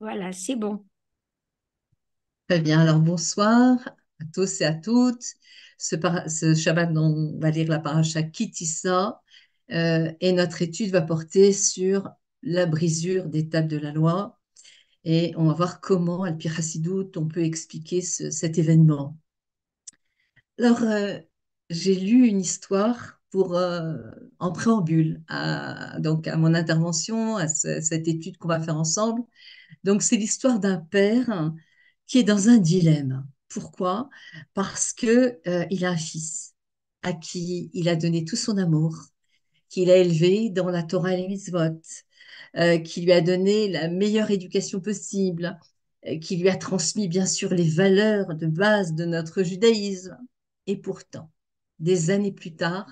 Voilà, c'est bon. Très bien, alors bonsoir à tous et à toutes. Ce, Shabbat, on va lire la paracha Kitissa euh, et notre étude va porter sur la brisure des tables de la loi et on va voir comment, al doute on peut expliquer cet événement. Alors, euh, j'ai lu une histoire pour, euh, en préambule à, donc à mon intervention, à, cette étude qu'on va faire ensemble. Donc c'est l'histoire d'un père qui est dans un dilemme. Pourquoi Parce que euh, il a un fils à qui il a donné tout son amour, qu'il a élevé dans la Torah et les mitzvot, euh, qui lui a donné la meilleure éducation possible, euh, qui lui a transmis bien sûr les valeurs de base de notre judaïsme. Et pourtant, des années plus tard,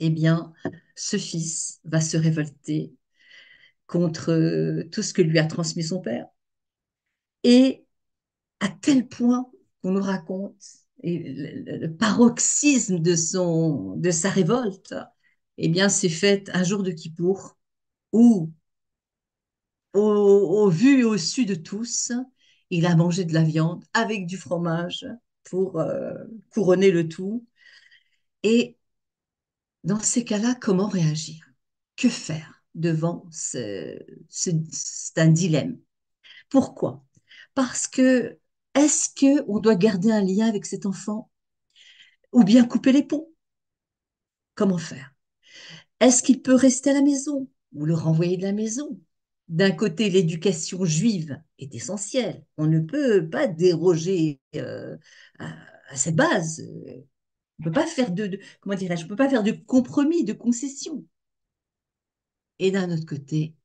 eh bien, ce fils va se révolter contre euh, tout ce que lui a transmis son père. Et à tel point qu'on nous raconte le, paroxysme de, son, de sa révolte, eh bien, c'est fait un jour de Kippour où, au, vu et au su de tous, il a mangé de la viande avec du fromage pour euh, couronner le tout. Et dans ces cas-là, comment réagir Que faire devant ce, un dilemme. Pourquoi Parce que est-ce que on doit garder un lien avec cet enfant ou bien couper les ponts Comment faire Est-ce qu'il peut rester à la maison ou le renvoyer de la maison d'un côté, l'éducation juive est essentielle. On ne peut pas déroger euh, à, cette base. On peut pas faire de, comment je peut pas faire de compromis, de concessions et d'un autre côté,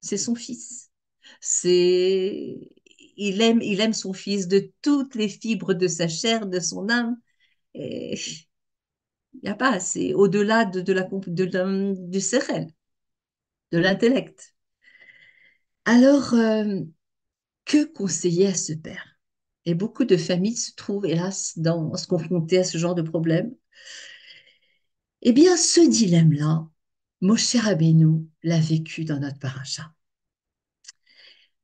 c'est son fils. C'est il aime, il aime son fils de toutes les fibres de sa chair, de son âme. Et il n'y a pas assez au-delà de, la de, du cerveau, de l'intellect. Alors, euh, que conseiller à ce père Et beaucoup de familles se trouvent, hélas, dans, se confronter à ce genre de problème. Eh bien, ce dilemme-là, Moshe Rabbeinu l'a vécu dans notre paracha.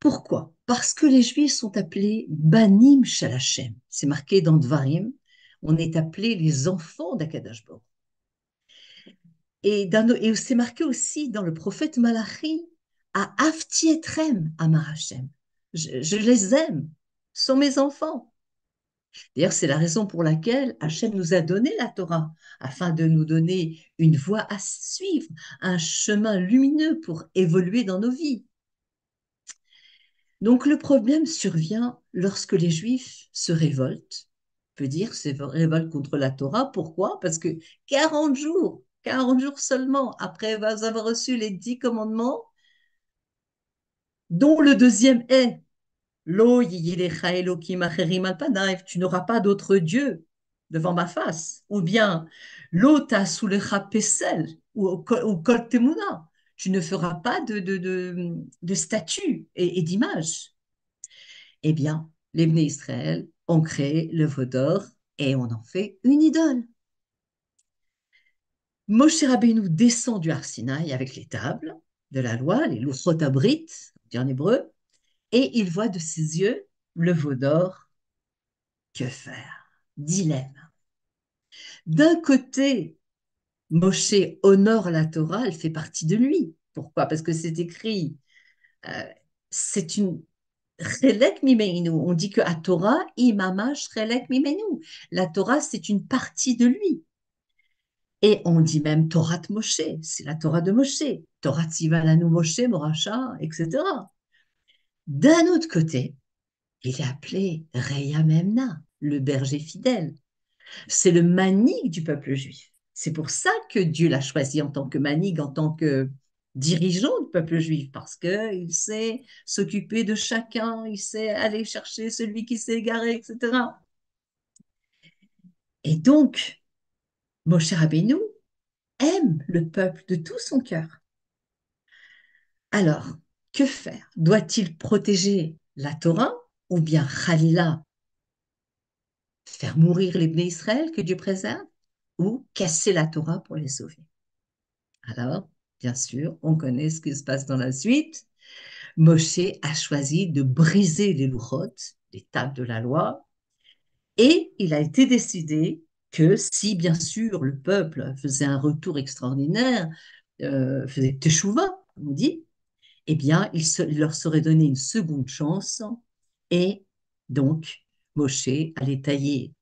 Pourquoi Parce que les Juifs sont appelés Banim Shalachem. C'est marqué dans Dvarim. On est appelés les enfants d'Akadashbo. Et, et c'est marqué aussi dans le prophète Malachi à Aftietrem à Je, je les aime, sont mes enfants. D'ailleurs, c'est la raison pour laquelle Hachem nous a donné la Torah, afin de nous donner une voie à suivre, un chemin lumineux pour évoluer dans nos vies. Donc le problème survient lorsque les Juifs se révoltent, on peut dire se révoltent contre la Torah. Pourquoi Parce que 40 jours, 40 jours seulement après avoir reçu les dix commandements, dont le deuxième est tu n'auras pas d'autre Dieu devant ma face. Ou bien ou tu ne feras pas de, de, statue et, d'image. Eh bien, les Bnei Israël ont créé le d'or et on en fait une idole. Moshe Rabbeinu descend du Arsinaï avec les tables de la loi, les Luchot en hébreu, et il voit de ses yeux le veau d'or. Que faire Dilemme. D'un côté, Moshe honore la Torah, elle fait partie de lui. Pourquoi Parce que c'est écrit, euh, c'est une on dit que à Torah, imamash mimenu. La Torah, c'est une partie de lui. Et on dit même Torah de Moshe, c'est la Torah de Moshe. Torah nous Moshe, Moracha, etc. D'un autre côté, il est appelé Reyamemna, le berger fidèle. C'est le manique du peuple juif. C'est pour ça que Dieu l'a choisi en tant que manique, en tant que dirigeant du peuple juif, parce qu'il sait s'occuper de chacun, il sait aller chercher celui qui s'est égaré, etc. Et donc, Moshe Rabbeinu aime le peuple de tout son cœur. Alors, que faire Doit-il protéger la Torah ou bien Khalila Faire mourir les bénis Israël que Dieu préserve ou casser la Torah pour les sauver Alors, bien sûr, on connaît ce qui se passe dans la suite. Moshe a choisi de briser les louchotes, les tables de la loi, et il a été décidé que si, bien sûr, le peuple faisait un retour extraordinaire, euh, faisait teshuva, on dit, eh bien, il, leur serait donné une seconde chance. Et donc, Moshe allait tailler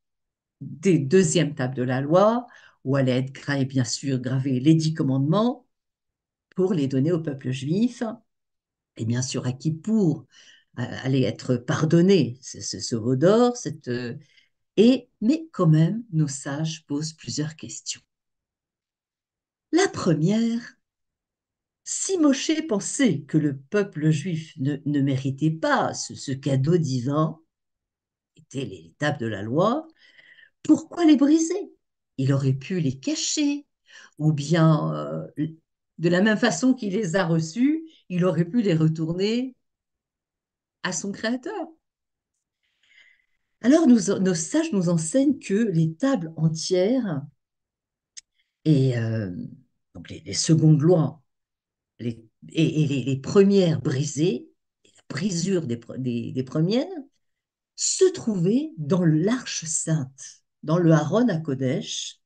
des deuxièmes tables de la loi, ou allait être bien sûr, gravé les dix commandements pour les donner au peuple juif. Et bien sûr, à qui pour euh, aller être pardonné ce, ce, ce veau d'or, cette. Euh, et, mais quand même, nos sages posent plusieurs questions. La première, si Moshe pensait que le peuple juif ne, méritait pas ce, cadeau divin, les tables de la loi, pourquoi les briser Il aurait pu les cacher, ou bien euh, de la même façon qu'il les a reçus, il aurait pu les retourner à son Créateur. Alors nos sages nous enseignent que les tables entières et euh, donc les, les secondes lois et, les, premières brisées, la brisure des, premières, se trouvaient dans l'arche sainte, dans le Haron à Kodesh.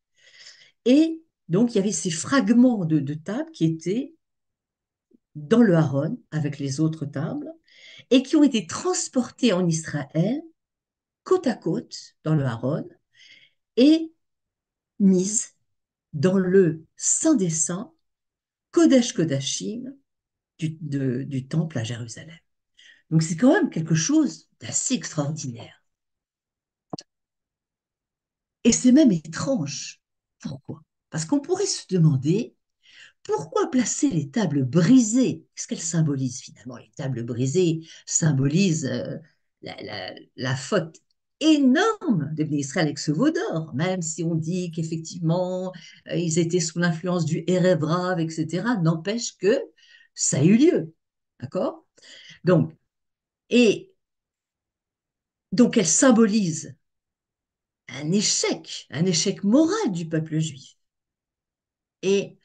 Et donc, il y avait ces fragments de, de tables qui étaient dans le Haron avec les autres tables et qui ont été transportés en Israël côte à côte dans le Haron et mises dans le Saint des Saints Kodesh Kodashim du, temple à Jérusalem. Donc c'est quand même quelque chose d'assez extraordinaire. Et c'est même étrange. Pourquoi Parce qu'on pourrait se demander pourquoi placer les tables brisées Qu'est-ce qu'elles symbolisent finalement Les tables brisées symbolisent euh, la, la, faute énorme de Israël avec ce veau même si on dit qu'effectivement euh, ils étaient sous l'influence du Erev etc. N'empêche que ça a eu lieu, d'accord Donc et donc elle symbolise un échec, un échec moral du peuple juif. Et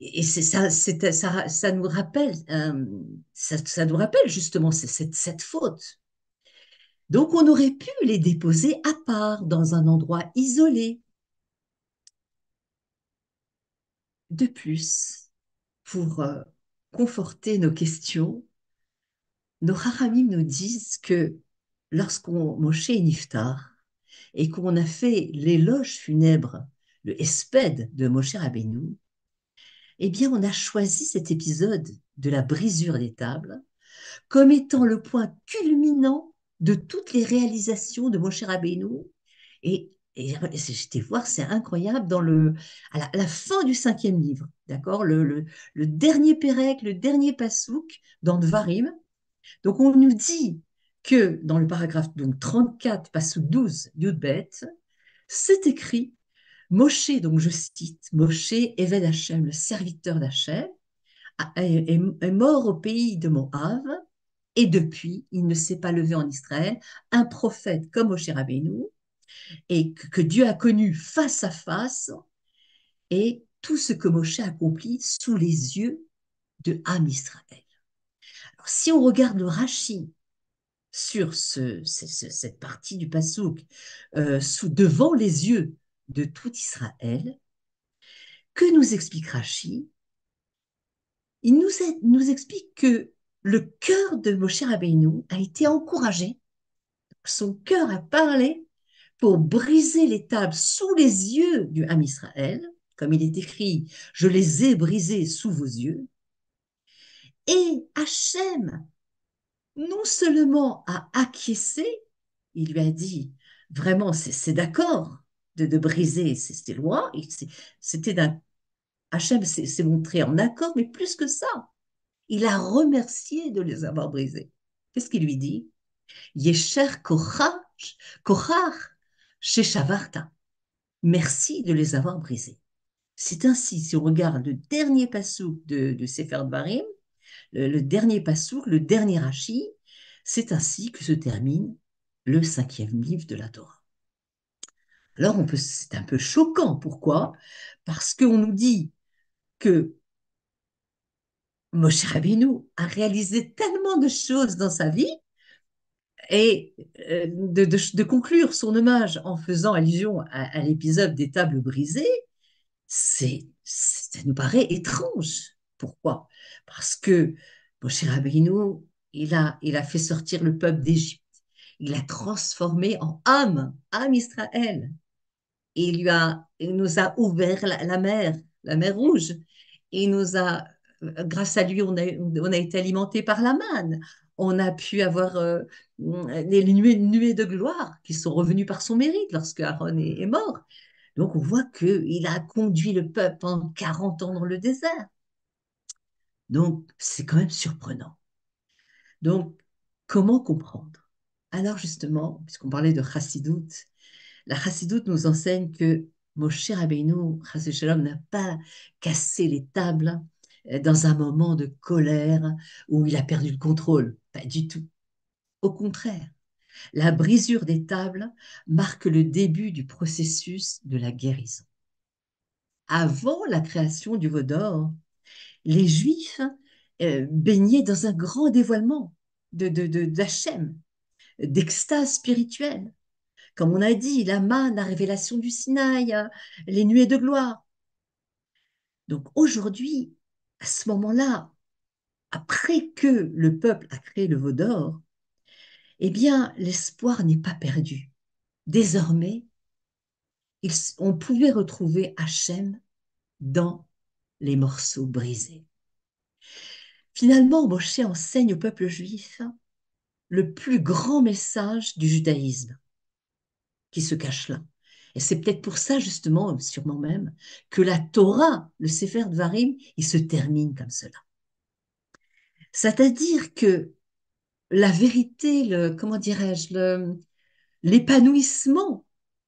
et ça, ça, nous rappelle, euh, ça, nous rappelle justement cette, cette faute donc on aurait pu les déposer à part, dans un endroit isolé. De plus, pour euh, conforter nos questions, nos haramim nous disent que lorsqu'on Moshe Niftar et qu'on a fait l'éloge funèbre, le espède de Moshe Rabbeinu, eh bien on a choisi cet épisode de la brisure des tables comme étant le point culminant de toutes les réalisations de Moshe Rabbeinu. Et, et j'étais voir, c'est incroyable, dans le, à la, fin du cinquième livre, d'accord le, dernier Pérec, le dernier Passouk dans Dvarim. Donc on nous dit que dans le paragraphe donc 34, Passouk 12, Yudbet, c'est écrit Moshe, donc je cite, Moshe, Eved Hachem, le serviteur d'Hachem, est mort au pays de Moab et depuis, il ne s'est pas levé en Israël un prophète comme Moshe Rabbeinu, et que, Dieu a connu face à face, et tout ce que Moshe a accompli sous les yeux de am Israël. Alors, si on regarde le Rashi sur cette partie du Passouk, euh, devant les yeux de tout Israël, que nous explique Rashi Il nous explique que le cœur de Moshe Rabbeinu a été encouragé, son cœur a parlé pour briser les tables sous les yeux du Ham Israël, comme il est écrit, je les ai brisées sous vos yeux. Et Hachem, non seulement a acquiescé, il lui a dit, vraiment, c'est d'accord de, briser ces lois, c'était d'un Hachem s'est montré en accord, mais plus que ça, il a remercié de les avoir brisés. Qu'est-ce qu'il lui dit Yesher Kohar chez Shavarta. Merci de les avoir brisés. C'est ainsi, si on regarde le dernier pasouk de, de Sefer Dvarim, le, dernier pasouk, le dernier rachi c'est ainsi que se termine le cinquième livre de la Torah. Alors, on peut, c'est un peu choquant. Pourquoi Parce qu'on nous dit que Moshe Rabinou a réalisé tellement de choses dans sa vie et euh, de, conclure son hommage en faisant allusion à, l'épisode des tables brisées, c'est, ça nous paraît étrange. Pourquoi Parce que Moshe Rabinou, il a, il a fait sortir le peuple d'Égypte. Il a transformé en âme, âme Israël. Il, lui a, il nous a ouvert la, mer, la mer rouge. Il nous a grâce à lui, on a, été alimenté par la manne. On a pu avoir euh, les nuées, de gloire qui sont revenues par son mérite lorsque Aaron est, mort. Donc on voit qu'il a conduit le peuple pendant 40 ans dans le désert. Donc c'est quand même surprenant. Donc comment comprendre Alors justement, puisqu'on parlait de chassidoute, la chassidoute nous enseigne que Moshe Rabbeinu, Shalom, n'a pas cassé les tables, dans un moment de colère où il a perdu le contrôle. Pas du tout. Au contraire, la brisure des tables marque le début du processus de la guérison. Avant la création du veau d'or, les Juifs euh, baignaient dans un grand dévoilement de, de, d'extase spirituelle. Comme on a dit, la manne, la révélation du Sinaï, euh, les nuées de gloire. Donc aujourd'hui, à ce moment-là, après que le peuple a créé le veau d'or, eh bien, l'espoir n'est pas perdu. Désormais, on pouvait retrouver Hachem dans les morceaux brisés. Finalement, Moshe enseigne au peuple juif le plus grand message du judaïsme qui se cache là c'est peut-être pour ça, justement, sûrement même, que la Torah, le Sefer Varim, il se termine comme cela. C'est-à-dire que la vérité, le, comment dirais-je, l'épanouissement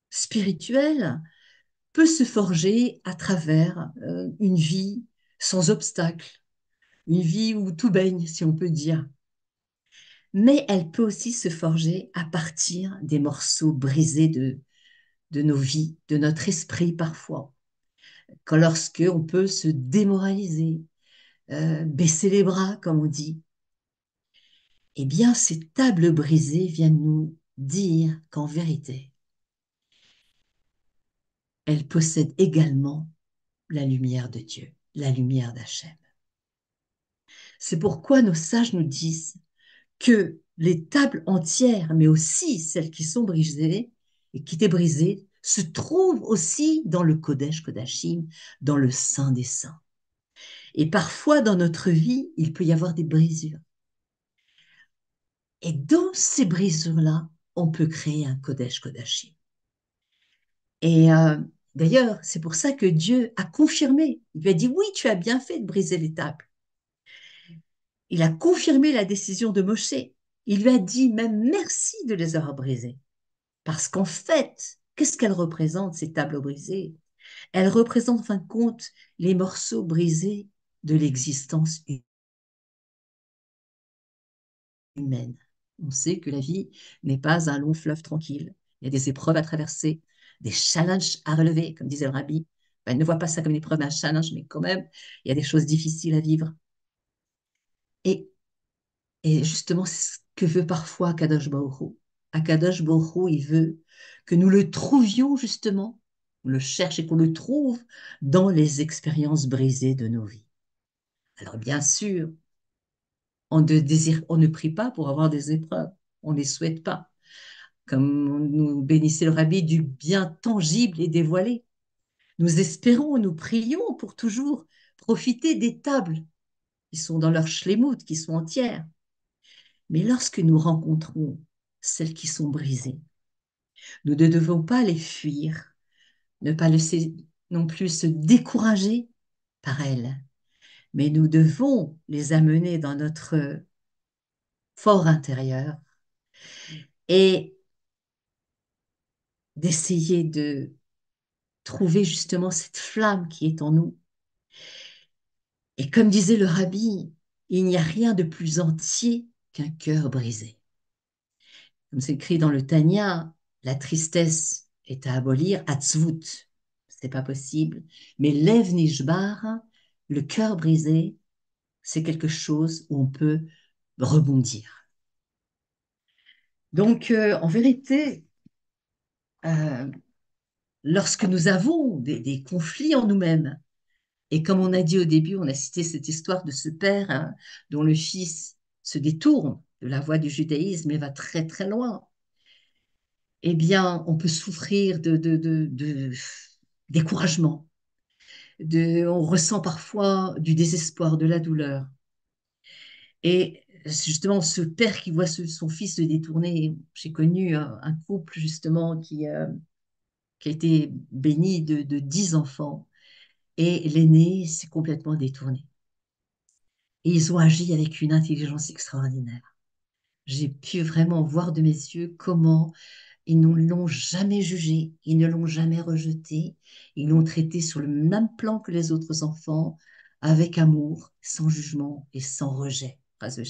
spirituel peut se forger à travers euh, une vie sans obstacle, une vie où tout baigne, si on peut dire. Mais elle peut aussi se forger à partir des morceaux brisés de, de nos vies, de notre esprit parfois, quand lorsque on peut se démoraliser, euh, baisser les bras, comme on dit, eh bien, ces tables brisées viennent nous dire qu'en vérité, elles possèdent également la lumière de Dieu, la lumière d'Hachem. C'est pourquoi nos sages nous disent que les tables entières, mais aussi celles qui sont brisées, et qui était brisé se trouve aussi dans le Kodesh Kodashim, dans le Saint des Saints. Et parfois dans notre vie, il peut y avoir des brisures. Et dans ces brisures-là, on peut créer un Kodesh Kodashim. Et euh, d'ailleurs, c'est pour ça que Dieu a confirmé. Il lui a dit Oui, tu as bien fait de briser les tables. Il a confirmé la décision de Moshe. Il lui a dit même merci de les avoir brisées. Parce qu'en fait, qu'est-ce qu'elles représentent, ces tableaux brisés Elles représentent, en fin de compte, les morceaux brisés de l'existence humaine. On sait que la vie n'est pas un long fleuve tranquille. Il y a des épreuves à traverser, des challenges à relever, comme disait le rabbi. elle ben, ne voit pas ça comme une épreuve, un challenge, mais quand même, il y a des choses difficiles à vivre. Et, justement, c'est ce que veut parfois Kadosh Baoru. Akadosh Borou, il veut que nous le trouvions justement, on le cherche et qu'on le trouve dans les expériences brisées de nos vies. Alors bien sûr, on ne, on ne prie pas pour avoir des épreuves, on ne les souhaite pas. Comme nous bénissait le rabbi du bien tangible et dévoilé. Nous espérons, nous prions pour toujours profiter des tables qui sont dans leur schlemout, qui sont entières. Mais lorsque nous rencontrons celles qui sont brisées. Nous ne devons pas les fuir, ne pas laisser non plus se décourager par elles, mais nous devons les amener dans notre fort intérieur et d'essayer de trouver justement cette flamme qui est en nous. Et comme disait le rabbi, il n'y a rien de plus entier qu'un cœur brisé comme c'est écrit dans le Tania, la tristesse est à abolir, atzvut, c'est pas possible. Mais l'ev le cœur brisé, c'est quelque chose où on peut rebondir. Donc, euh, en vérité, euh, lorsque nous avons des, conflits en nous-mêmes, et comme on a dit au début, on a cité cette histoire de ce père hein, dont le fils se détourne de la voie du judaïsme, et va très très loin. Eh bien, on peut souffrir de, découragement. on ressent parfois du désespoir, de la douleur. Et justement, ce père qui voit son fils se détourner, j'ai connu un, couple justement euh, qui, a été béni de, de dix enfants, et l'aîné s'est complètement détourné. Et ils ont agi avec une intelligence extraordinaire j'ai pu vraiment voir de mes yeux comment ils ne l'ont jamais jugé, ils ne l'ont jamais rejeté, ils l'ont traité sur le même plan que les autres enfants, avec amour, sans jugement et sans rejet. Phrase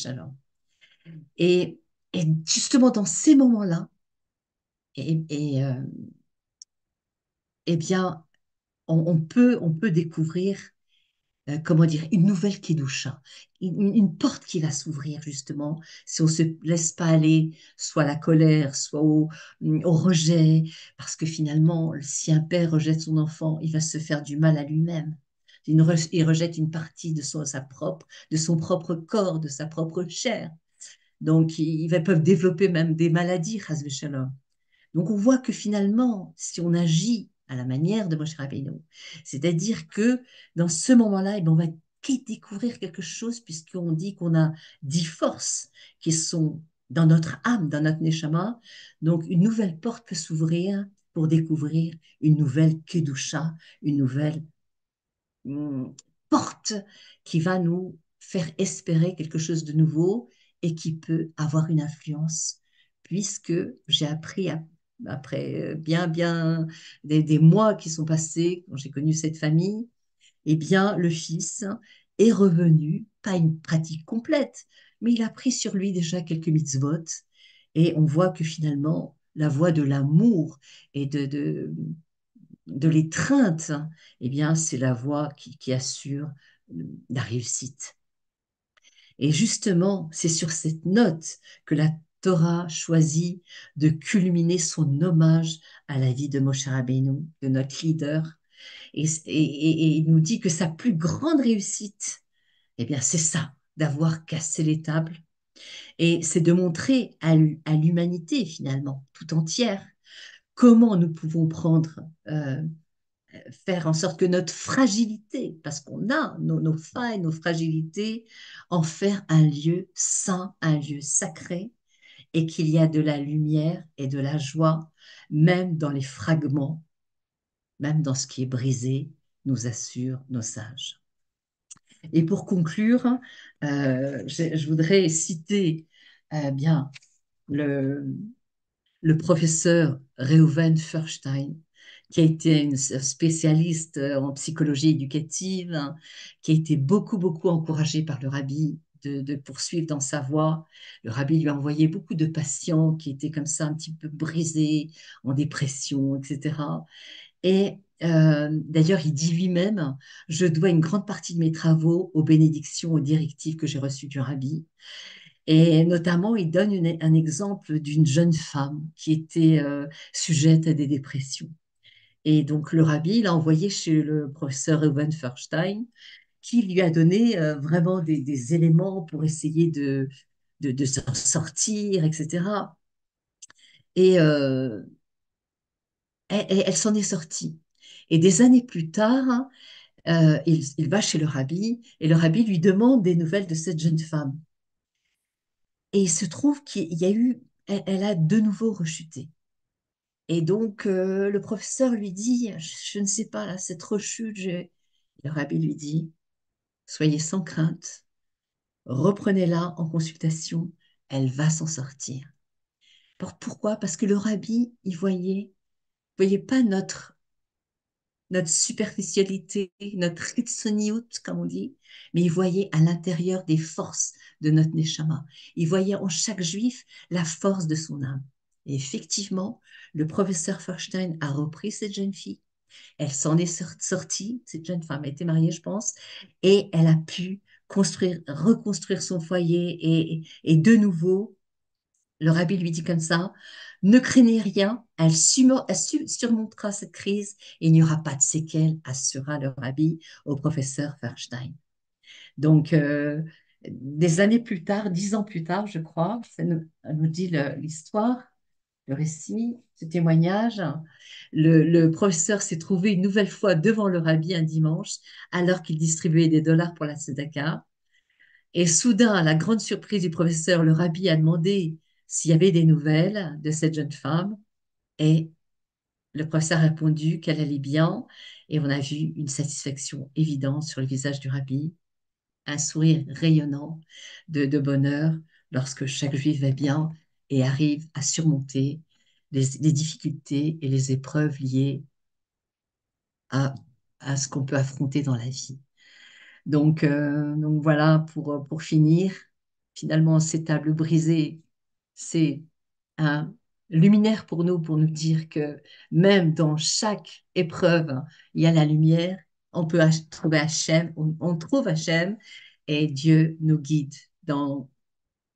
Et, et, justement dans ces moments-là, et, et, euh, eh bien, on, peut, on peut découvrir euh, comment dire, une nouvelle Kedusha, une, une porte qui va s'ouvrir justement si on ne se laisse pas aller soit la colère, soit mm, au, rejet, parce que finalement, si un père rejette son enfant, il va se faire du mal à lui-même. Il, rejette une partie de son, sa propre, de son propre corps, de sa propre chair. Donc, ils, peuvent développer même des maladies, Shalom. Donc, on voit que finalement, si on agit à la manière de Moshe Rabbeinu. C'est-à-dire que dans ce moment-là, eh ben, on va découvrir quelque chose puisqu'on dit qu'on a dix forces qui sont dans notre âme, dans notre neshama. Donc une nouvelle porte peut s'ouvrir pour découvrir une nouvelle kedusha, une nouvelle hmm, porte qui va nous faire espérer quelque chose de nouveau et qui peut avoir une influence puisque j'ai appris à après euh, bien, bien des, mois qui sont passés quand j'ai connu cette famille, eh bien, le fils est revenu, pas une pratique complète, mais il a pris sur lui déjà quelques mitzvot. Et on voit que finalement, la voie de l'amour et de, de, de l'étreinte, eh bien, c'est la voie qui, qui assure euh, la réussite. Et justement, c'est sur cette note que la Torah choisit de culminer son hommage à la vie de Moshe Rabbeinu, de notre leader, et, il nous dit que sa plus grande réussite, eh bien, c'est ça, d'avoir cassé les tables. Et c'est de montrer à, l'humanité, finalement, tout entière, comment nous pouvons prendre, euh, faire en sorte que notre fragilité, parce qu'on a nos, nos failles, nos fragilités, en faire un lieu saint, un lieu sacré, et qu'il y a de la lumière et de la joie, même dans les fragments, même dans ce qui est brisé, nous assurent nos sages. Et pour conclure, euh, je, voudrais citer euh, bien le, professeur Reuven Furstein, qui a été une spécialiste en psychologie éducative, hein, qui a été beaucoup, beaucoup encouragé par le rabbi, de, poursuivre dans sa voie. Le rabbi lui a envoyé beaucoup de patients qui étaient comme ça un petit peu brisés, en dépression, etc. Et euh, d'ailleurs, il dit lui-même, je dois une grande partie de mes travaux aux bénédictions, aux directives que j'ai reçues du rabbi. Et notamment, il donne un exemple d'une jeune femme qui était euh, sujette à des dépressions. Et donc, le rabbi l'a envoyé chez le professeur Ewen Furstein, qui lui a donné euh, vraiment des, éléments pour essayer de, s'en sortir, etc. Et euh, elle, s'en est sortie. Et des années plus tard, euh, il, va chez le rabbi et le rabbi lui demande des nouvelles de cette jeune femme. Et il se trouve qu'il y a eu, elle, a de nouveau rechuté. Et donc le professeur lui dit, je, ne sais pas là, cette rechute. j'ai Le rabbi lui dit, soyez sans crainte, reprenez-la en consultation, elle va s'en sortir. Pourquoi Parce que le rabbi, il voyait, voyait pas notre notre superficialité, notre ritsoniout, comme on dit, mais il voyait à l'intérieur des forces de notre neshama. Il voyait en chaque juif la force de son âme. Et effectivement, le professeur forstein a repris cette jeune fille elle s'en est sortie, cette jeune femme était mariée, je pense, et elle a pu reconstruire son foyer et, de nouveau, le rabbi lui dit comme ça, ne craignez rien, elle, surmontera cette crise et il n'y aura pas de séquelles, assura le rabbi au professeur Verstein. Donc, euh, des années plus tard, dix ans plus tard, je crois, ça nous, dit l'histoire, le récit, témoignage. Le, professeur s'est trouvé une nouvelle fois devant le rabbi un dimanche, alors qu'il distribuait des dollars pour la Sedaka. Et soudain, à la grande surprise du professeur, le rabbi a demandé s'il y avait des nouvelles de cette jeune femme. Et le professeur a répondu qu'elle allait bien. Et on a vu une satisfaction évidente sur le visage du rabbi, un sourire rayonnant de bonheur lorsque chaque juif va bien et arrive à surmonter les, difficultés et les épreuves liées à, ce qu'on peut affronter dans la vie. Donc, euh, donc voilà, pour, pour finir, finalement, ces tables brisées, c'est un luminaire pour nous, pour nous dire que même dans chaque épreuve, il y a la lumière, on peut trouver Hachem, on, on trouve Hachem, et Dieu nous guide dans,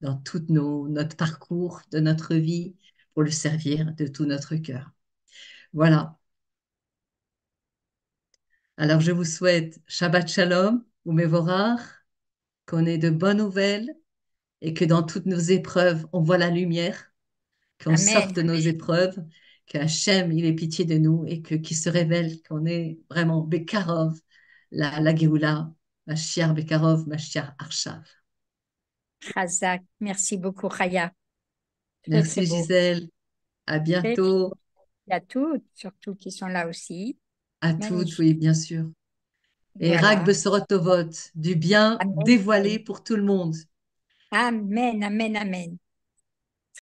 dans tout nos, notre parcours de notre vie, pour le servir de tout notre cœur. Voilà. Alors je vous souhaite Shabbat Shalom ou Mevorar, qu'on ait de bonnes nouvelles et que dans toutes nos épreuves, on voit la lumière, qu'on sorte de nos épreuves, que il ait pitié de nous et que qu'il se révèle, qu'on est vraiment Bekarov, la, la ma chère Bekarov, Mashiach Arshav. Razak, merci beaucoup Raya. Merci Gisèle. À bientôt. Et à toutes, surtout qui sont là aussi. À toutes, oui, bien sûr. Et Ragbe Sorotovot, du bien dévoilé pour tout le monde. Amen, amen, amen.